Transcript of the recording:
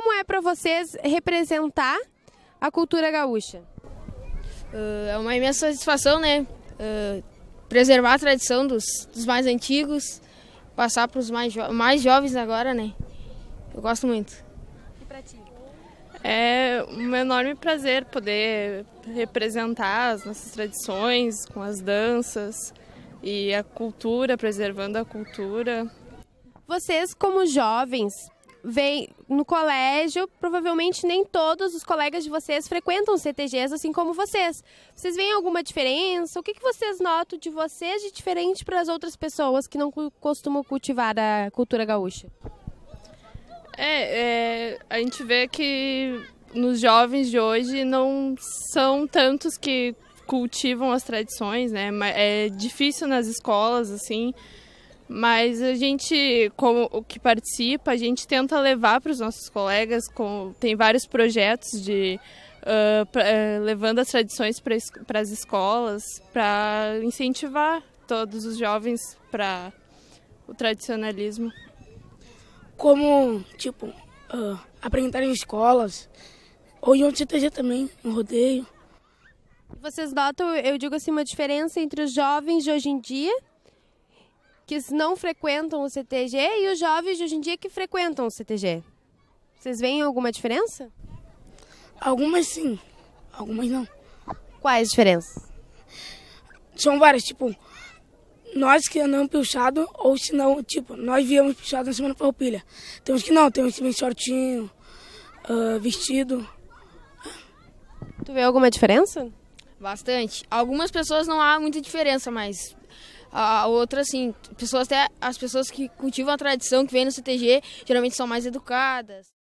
como é para vocês representar a cultura gaúcha? Uh, é uma imensa satisfação, né? Uh, preservar a tradição dos, dos mais antigos, passar para os mais, jo mais jovens agora, né? Eu gosto muito. E para ti? É um enorme prazer poder representar as nossas tradições com as danças e a cultura, preservando a cultura. Vocês, como jovens, vem no colégio, provavelmente nem todos os colegas de vocês frequentam CTGs assim como vocês. Vocês veem alguma diferença? O que, que vocês notam de vocês de diferente para as outras pessoas que não costumam cultivar a cultura gaúcha? É, é, a gente vê que nos jovens de hoje não são tantos que cultivam as tradições, né? É difícil nas escolas, assim, mas a gente, como o que participa, a gente tenta levar para os nossos colegas, com, tem vários projetos de uh, pra, uh, levando as tradições para as escolas, para incentivar todos os jovens para o tradicionalismo. Como, tipo, uh, apresentar em escolas, ou em outro CTG também, no rodeio. Vocês notam, eu digo assim, uma diferença entre os jovens de hoje em dia que não frequentam o CTG e os jovens de hoje em dia que frequentam o CTG? Vocês veem alguma diferença? Algumas sim, algumas não. Quais diferenças? São várias, tipo, nós que andamos puxado, ou se não, tipo, nós viemos puxado na semana para farroupilha. Tem uns que não, tem uns que vem shortinho, uh, vestido. Tu vê alguma diferença? Bastante. Algumas pessoas não há muita diferença, mas a outra, assim, pessoas até as pessoas que cultivam a tradição que vem no CTG geralmente são mais educadas.